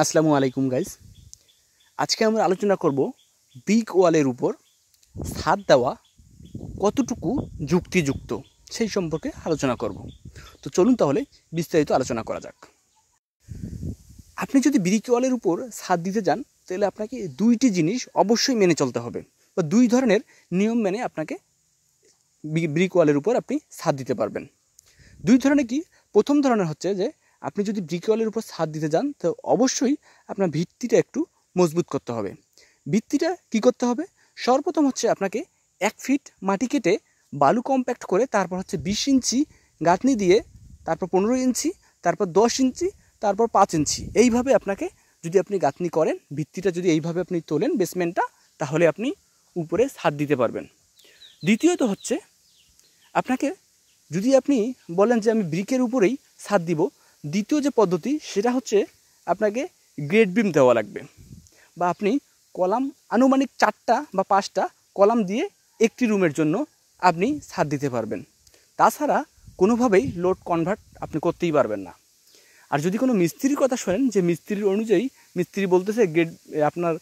আসসালামু আলাইকুম গাইস আজকে আমরা আলোচনা করব বিগ ওয়ালের উপর ছাদ দেওয়া কতটুকু যুক্তিযুক্ত সেই সম্পর্কে আলোচনা করব তো চলুন তাহলে বিস্তারিত আলোচনা করা যাক আপনি যদি বিগ ওয়ালের উপর ছাদ দিতে যান তাহলে আপনাকে দুইটি জিনিস অবশ্যই মেনে চলতে হবে বা দুই ধরনের নিয়ম মেনে আপনাকে ব্রিক ওয়ালের উপর আপনি সাদ দিতে পারবেন দুই ধরনের কি প্রথম ধরনের হচ্ছে যে আপনি যদি ব্রিকওয়ালের উপর ছাদ দিতে যান তো অবশ্যই আপনার ভিত্তিটা একটু মজবুত করতে হবে ভিত্তিটা কি করতে হবে সর্বপ্রথম হচ্ছে আপনাকে এক ফিট মাটি কেটে বালু কম্প্যাক্ট করে তারপর হচ্ছে বিশ ইঞ্চি গাঁথনি দিয়ে তারপর পনেরো ইঞ্চি তারপর দশ ইঞ্চি তারপর পাঁচ ইঞ্চি এইভাবে আপনাকে যদি আপনি গাঁথনি করেন ভিত্তিটা যদি এইভাবে আপনি তোলেন বেসমেন্টটা তাহলে আপনি উপরে ছাদ দিতে পারবেন দ্বিতীয়ত হচ্ছে আপনাকে যদি আপনি বলেন যে আমি ব্রিকের উপরেই ছাদ দিব দ্বিতীয় যে পদ্ধতি সেটা হচ্ছে আপনাকে গ্রেড বিম দেওয়া লাগবে বা আপনি কলাম আনুমানিক চারটা বা পাঁচটা কলাম দিয়ে একটি রুমের জন্য আপনি ছাদ দিতে পারবেন তাছাড়া কোনোভাবেই লোড কনভার্ট আপনি করতেই পারবেন না আর যদি কোনো মিস্ত্রির কথা শোনেন যে মিস্ত্রির অনুযায়ী মিস্ত্রি বলতেছে গ্রেড আপনার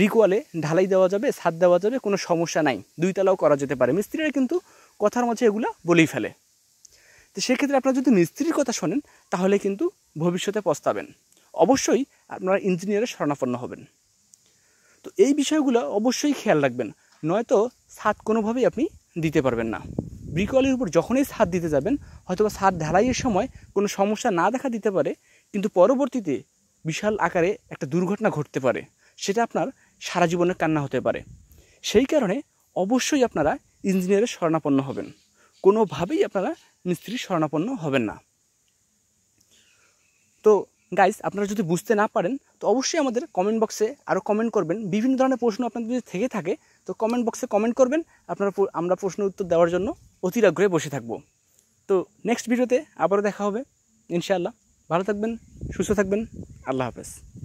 বিকোয়ালে ঢালাই দেওয়া যাবে ছাদ দেওয়া যাবে কোনো সমস্যা নাই দুই তালাও করা যেতে পারে মিস্ত্রিরা কিন্তু কথার মাঝে এগুলো বলেই ফেলে তো সেক্ষেত্রে আপনারা যদি মিস্ত্রির কথা শোনেন তাহলে কিন্তু ভবিষ্যতে পস্তাবেন অবশ্যই আপনারা ইঞ্জিনিয়ারের শরণাপন্ন হবেন তো এই বিষয়গুলো অবশ্যই খেয়াল রাখবেন নয়তো ছাদ কোনোভাবেই আপনি দিতে পারবেন না ব্রিকলের উপর যখনই ছাদ দিতে যাবেন হয়তোবা ছাদ ঢালাইয়ের সময় কোনো সমস্যা না দেখা দিতে পারে কিন্তু পরবর্তীতে বিশাল আকারে একটা দুর্ঘটনা ঘটতে পারে সেটা আপনার সারা জীবনের কান্না হতে পারে সেই কারণে অবশ্যই আপনারা ইঞ্জিনিয়ারের শরণাপন্ন হবেন কোনোভাবেই আপনারা মিস্ত্রি শরণাপন্ন হবেন না তো গাইস আপনারা যদি বুঝতে না পারেন তো অবশ্যই আমাদের কমেন্ট বক্সে আরও কমেন্ট করবেন বিভিন্ন ধরনের প্রশ্ন আপনাদের যদি থেকে থাকে তো কমেন্ট বক্সে কমেন্ট করবেন আপনারা আমরা প্রশ্ন উত্তর দেওয়ার জন্য অতি আগ্রহে বসে থাকবো তো নেক্সট ভিডিওতে আবারও দেখা হবে ইনশাআল্লাহ ভালো থাকবেন সুস্থ থাকবেন আল্লাহ হাফেজ